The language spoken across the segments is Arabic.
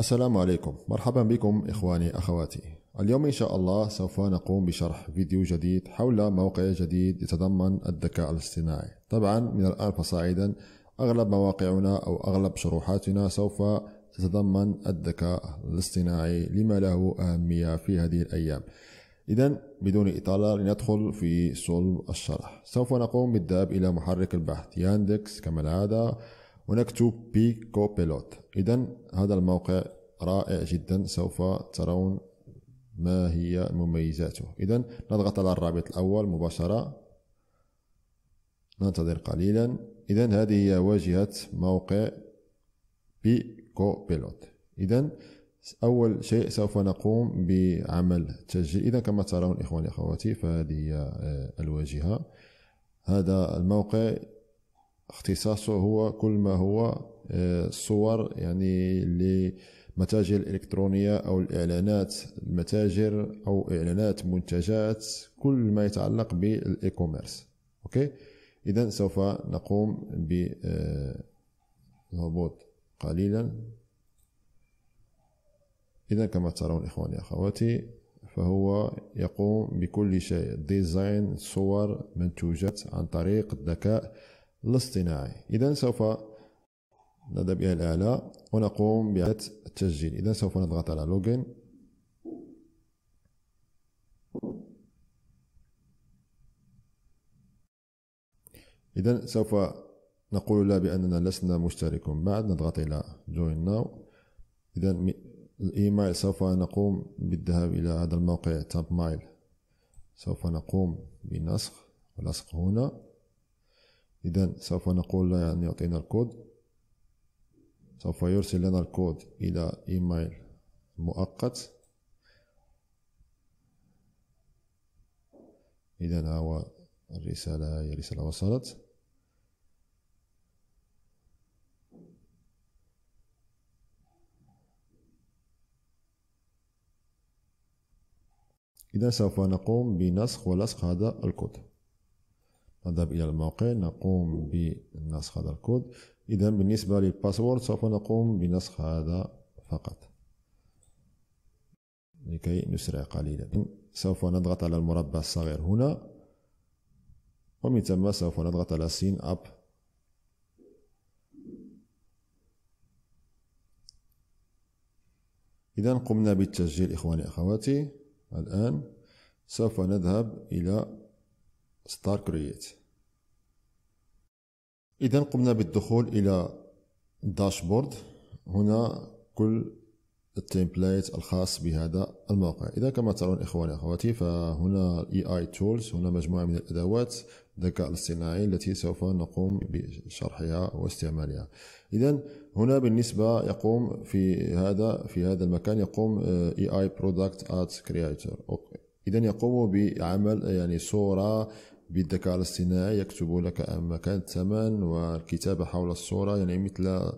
السلام عليكم مرحبا بكم إخواني أخواتي اليوم إن شاء الله سوف نقوم بشرح فيديو جديد حول موقع جديد يتضمن الذكاء الاصطناعي طبعا من الآن فصاعدا أغلب مواقعنا أو أغلب شروحاتنا سوف تتضمن الذكاء الاصطناعي لما له أهمية في هذه الأيام إذا بدون إطالة لندخل في صلب الشرح سوف نقوم بالذهاب إلى محرك البحث ياندكس كما العادة ونكتب بي كوبيلوت إذا هذا الموقع رائع جدا سوف ترون ما هي مميزاته إذا نضغط على الرابط الأول مباشرة ننتظر قليلا إذا هذه هي واجهة موقع بي كوبيلوت إذا أول شيء سوف نقوم بعمل تسجيل إذا كما ترون إخواني أخواتي فهذه هي آه، الواجهة هذا الموقع اختصاصه هو كل ما هو آه، صور يعني لمتاجر الإلكترونية أو الإعلانات المتاجر أو إعلانات منتجات كل ما يتعلق بالإيكوميرس أوكي إذا سوف نقوم بالهبوط آه، قليلا إذا كما ترون إخواني أخواتي فهو يقوم بكل شيء ديزاين صور منتوجات عن طريق الذكاء الاصطناعي إذا سوف نذهب إلى الأعلى ونقوم بإعادة التسجيل إذا سوف نضغط على لوجن إذا سوف نقول لا بأننا لسنا مشتركون بعد نضغط إلى جوين ناو إذا الإيميل سوف نقوم بالذهاب إلى هذا الموقع تاب مايل سوف نقوم بنسخ ولصق هنا إذا سوف نقول له يعني أن يعطينا الكود سوف يرسل لنا الكود إلى إيميل مؤقت إذا ها هو الرسالة هي رسالة وصلت إذا سوف نقوم بنسخ ولصق هذا الكود نذهب إلى الموقع نقوم بنسخ هذا الكود إذا بالنسبة للباسورد سوف نقوم بنسخ هذا فقط لكي نسرع قليلا سوف نضغط على المربع الصغير هنا ومن ثم سوف نضغط على سين أب إذا قمنا بالتسجيل إخواني أخواتي الآن سوف نذهب إلى ستار كرييت اذا قمنا بالدخول الى داشبورد هنا كل التمبلايت الخاص بهذا الموقع اذا كما ترون اخواني اخواتي فهنا الاي اي تولز هنا مجموعه من الادوات الذكاء الاصطناعي التي سوف نقوم بشرحها واستعمالها اذا هنا بالنسبه يقوم في هذا في هذا المكان يقوم اي اي برودكت ات كرييتور اذا يقوم بعمل يعني صوره بالذكاء الاصطناعي يكتب لك مكان الثمن والكتابه حول الصوره يعني مثل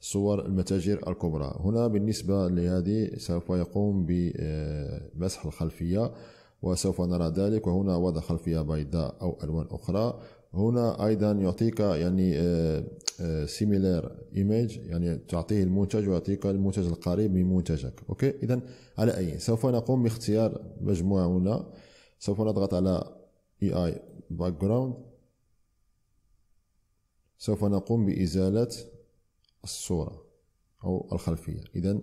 صور المتاجر الكبرى هنا بالنسبه لهذه سوف يقوم بمسح الخلفيه وسوف نرى ذلك وهنا وضع خلفيه بيضاء او الوان اخرى هنا ايضا يعطيك يعني سيميلار آه، ايميج آه، يعني تعطيه المنتج ويعطيك المنتج القريب من منتجك اوكي اذا على اي سوف نقوم باختيار مجموعه هنا سوف نضغط على اي اي باك جراوند سوف نقوم بازاله الصوره او الخلفيه اذا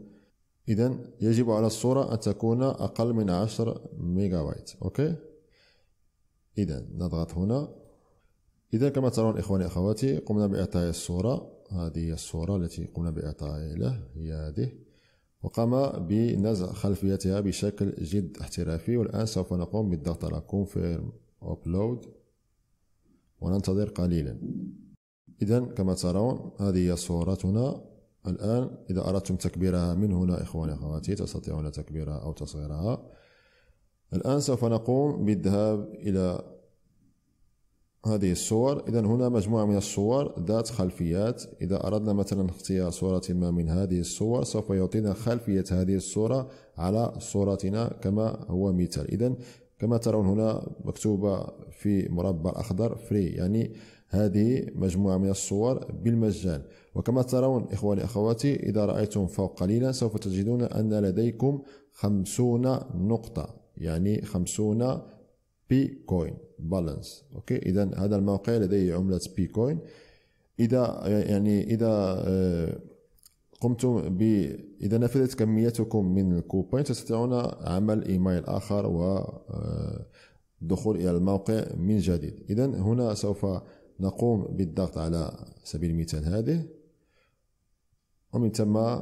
اذا يجب على الصوره ان تكون اقل من 10 ميجا بايت اوكي اذا نضغط هنا إذا كما ترون إخواني أخواتي قمنا بإعطاء الصورة هذه هي الصورة التي قمنا بإعطائها له هي هذه وقام بنزع خلفيتها بشكل جد احترافي والآن سوف نقوم بالضغط على Confirm Upload وننتظر قليلا إذا كما ترون هذه هي صورتنا الآن إذا أردتم تكبيرها من هنا إخواني أخواتي تستطيعون تكبيرها أو تصغيرها الآن سوف نقوم بالذهاب إلى هذه الصور إذا هنا مجموعة من الصور ذات خلفيات إذا أردنا مثلا اختيار صورة ما من هذه الصور سوف يعطينا خلفية هذه الصورة على صورتنا كما هو مثال إذا كما ترون هنا مكتوبة في مربع أخضر فري يعني هذه مجموعة من الصور بالمجان وكما ترون إخواني أخواتي إذا رأيتم فوق قليلا سوف تجدون أن لديكم خمسون نقطة يعني خمسون بي كوين بالانس اوكي اذا هذا الموقع لديه عمله بي كوين اذا يعني اذا آه، قمتم ب اذا نفذت كميتكم من الكوبين تستطيعون عمل ايميل اخر و الدخول آه، الى الموقع من جديد اذا هنا سوف نقوم بالضغط على سبيل المثال هذه ومن ثم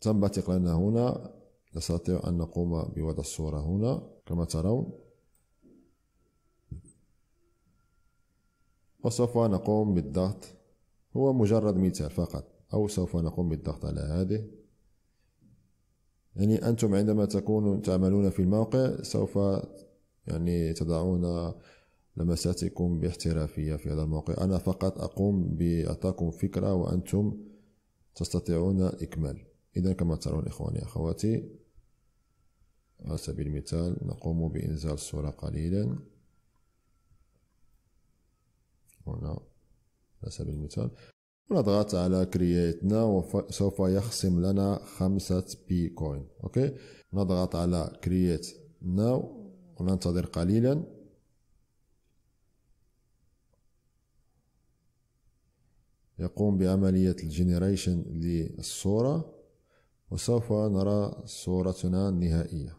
تنبثق لنا هنا نستطيع ان نقوم بوضع الصوره هنا كما ترون وسوف نقوم بالضغط هو مجرد مثال فقط أو سوف نقوم بالضغط على هذه يعني أنتم عندما تكونوا تعملون في الموقع سوف يعني تضعون لمساتكم باحترافية في هذا الموقع أنا فقط أقوم بأعطاكم فكرة وأنتم تستطيعون إكمال إذا كما ترون إخواني أخواتي على سبيل المثال نقوم بإنزال الصورة قليلا هنا على سبيل المثال ونضغط على كرييت ناو سوف يخصم لنا خمسة بي كوين اوكي نضغط على كرييت ناو وننتظر قليلا يقوم بعملية الجنريشن للصورة وسوف نرى صورتنا النهائية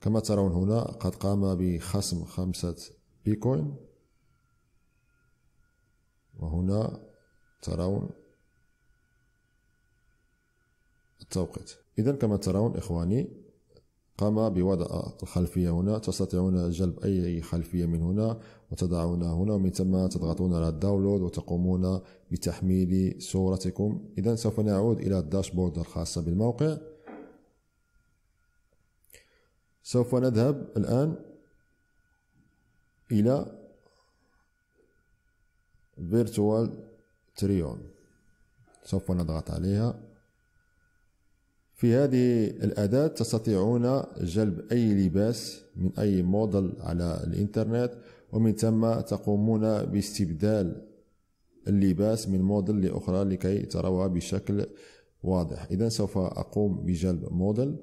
كما ترون هنا قد قام بخصم خمسة بيكوين وهنا ترون التوقيت إذا كما ترون إخواني قام بوضع الخلفية هنا تستطيعون جلب أي خلفية من هنا وتضعونها هنا ومن ثم تضغطون على الداونلود وتقومون بتحميل صورتكم إذا سوف نعود إلى الداشبورد الخاصة بالموقع سوف نذهب الآن إلى فيرتوال تريون سوف نضغط عليها في هذه الأداة تستطيعون جلب أي لباس من أي موديل على الإنترنت ومن ثم تقومون باستبدال اللباس من موديل لأخرى لكي تروها بشكل واضح إذا سوف أقوم بجلب موديل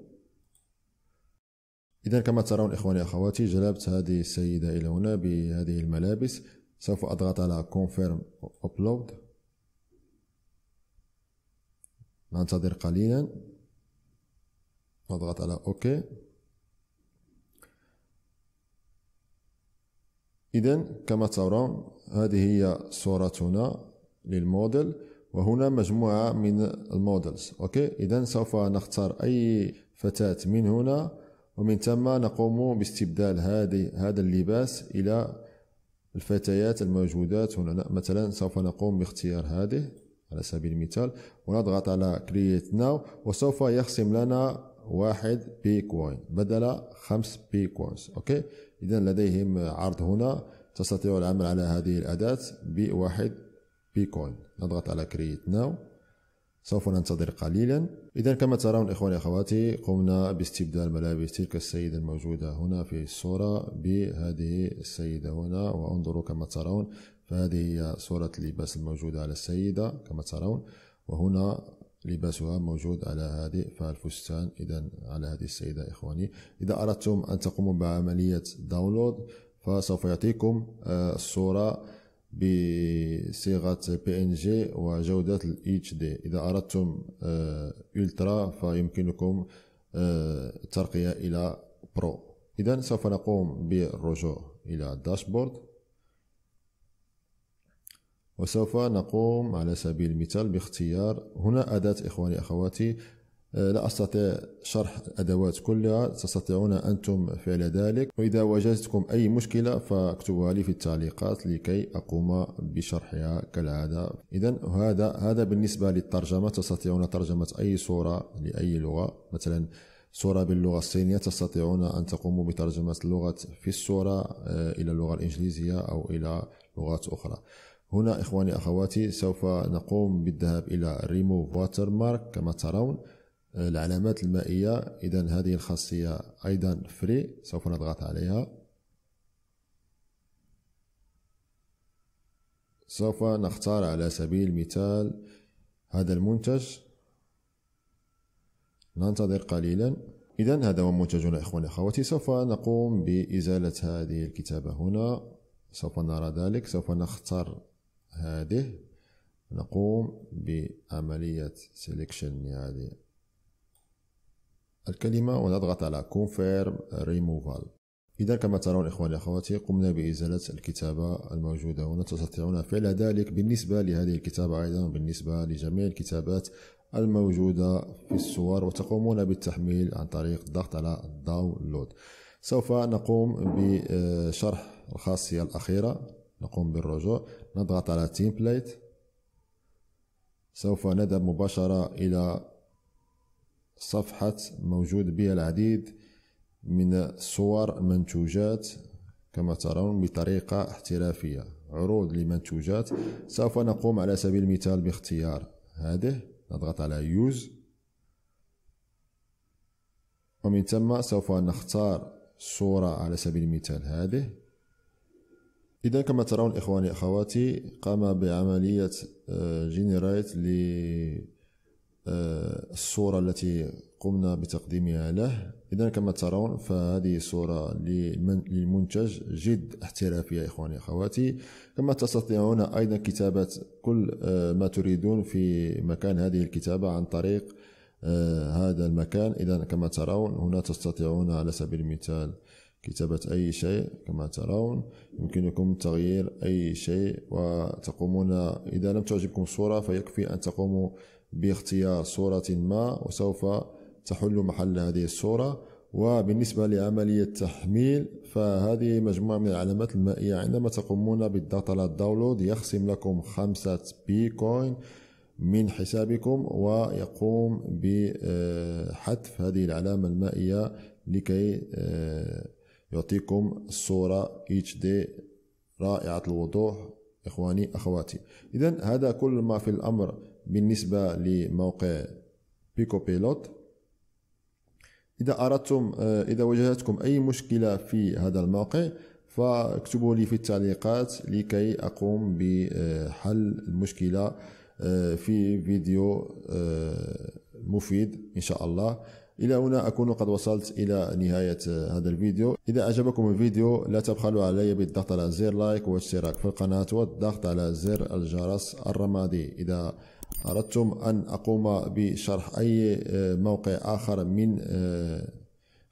إذا كما ترون إخواني أخواتي جلبت هذه السيدة إلى هنا بهذه الملابس سوف أضغط على كونفيرم أبلود ننتظر قليلا نضغط على أوكي إذا كما ترون هذه هي صورتنا للموديل وهنا مجموعة من المودلز أوكي إذا سوف نختار أي فتاة من هنا ومن ثم نقوم باستبدال هذه هذا اللباس إلى الفتيات الموجودات هنا مثلا سوف نقوم باختيار هذه على سبيل المثال ونضغط على كرييت ناو وسوف يخصم لنا واحد بيكوين بدل خمس بيكوينز اوكي اذا لديهم عرض هنا تستطيع العمل على هذه الاداه بواحد بيكوين نضغط على كرييت ناو سوف ننتظر قليلا إذا كما ترون إخواني أخواتي قمنا باستبدال ملابس تلك السيدة الموجودة هنا في الصورة بهذه السيدة هنا وانظروا كما ترون فهذه هي صورة اللباس الموجودة على السيدة كما ترون وهنا لباسها موجود على هذه فالفستان إذا على هذه السيدة إخواني إذا أردتم أن تقوموا بعملية داونلود فسوف يعطيكم آه، الصورة بصيغه بي ان جي وجوده ال دي اذا اردتم الترا آه، فيمكنكم آه، الترقيه الى برو اذا سوف نقوم بالرجوع الى الداشبورد وسوف نقوم على سبيل المثال باختيار هنا اداه اخواني اخواتي آه، لا أستطيع شرح الأدوات كلها تستطيعون أنتم فعل ذلك وإذا واجهتكم أي مشكلة فاكتبوها لي في التعليقات لكي أقوم بشرحها كالعادة إذا هذا هذا بالنسبة للترجمة تستطيعون ترجمة أي صورة لأي لغة مثلا صورة باللغة الصينية تستطيعون أن تقوموا بترجمة اللغة في الصورة آه، إلى اللغة الإنجليزية أو إلى لغات أخرى هنا إخواني أخواتي سوف نقوم بالذهاب إلى واتر مارك كما ترون العلامات المائية إذا هذه الخاصية أيضا فري سوف نضغط عليها سوف نختار على سبيل المثال هذا المنتج ننتظر قليلا إذا هذا هو منتجنا إخواني أخواتي سوف نقوم بإزالة هذه الكتابة هنا سوف نرى ذلك سوف نختار هذه نقوم بعملية سيلكشن يعني لهذه الكلمة ونضغط على Confirm Removal إذا كما ترون إخواني أخواتي قمنا بإزالة الكتابة الموجودة هنا تستطيعون فعل ذلك بالنسبة لهذه الكتابة أيضا بالنسبة لجميع الكتابات الموجودة في الصور وتقومون بالتحميل عن طريق الضغط على داونلود سوف نقوم بشرح الخاصية الأخيرة نقوم بالرجوع نضغط على Template سوف نذهب مباشرة إلى صفحة موجود بها العديد من صور المنتوجات كما ترون بطريقة احترافية عروض لمنتوجات سوف نقوم على سبيل المثال باختيار هذه نضغط على يوز ومن ثم سوف نختار صورة على سبيل المثال هذه إذا كما ترون إخواني أخواتي قام بعملية جينيريت آه، آه، الصورة التي قمنا بتقديمها له إذا كما ترون فهذه صورة للمنتج جد احترافية إخواني أخواتي كما تستطيعون أيضا كتابة كل آه، ما تريدون في مكان هذه الكتابة عن طريق آه، هذا المكان إذا كما ترون هنا تستطيعون على سبيل المثال كتابة أي شيء كما ترون يمكنكم تغيير أي شيء وتقومون إذا لم تعجبكم الصورة فيكفي أن تقوموا باختيار صورة ما وسوف تحل محل هذه الصورة وبالنسبة لعملية التحميل فهذه مجموعة من العلامات المائية عندما تقومون بالضغط داونلود يخصم لكم خمسة بيكوين من حسابكم ويقوم بحذف هذه العلامة المائية لكي آه، يعطيكم الصورة HD رائعة الوضوح إخواني أخواتي إذا هذا كل ما في الأمر بالنسبة لموقع بيكو بيلوت إذا أردتم آه، إذا واجهتكم أي مشكلة في هذا الموقع فاكتبوا لي في التعليقات لكي أقوم بحل المشكلة آه، في فيديو آه، مفيد إن شاء الله إلى هنا أكون قد وصلت إلى نهاية هذا الفيديو إذا أعجبكم الفيديو لا تبخلوا علي بالضغط على زر لايك والاشتراك في القناة والضغط على زر الجرس الرمادي إذا أردتم أن أقوم بشرح أي آه، موقع آخر من آه،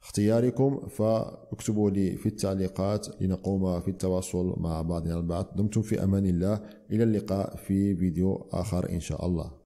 اختياركم فاكتبوا لي في التعليقات لنقوم في التواصل مع بعضنا البعض دمتم في أمان الله إلى اللقاء في فيديو آخر إن شاء الله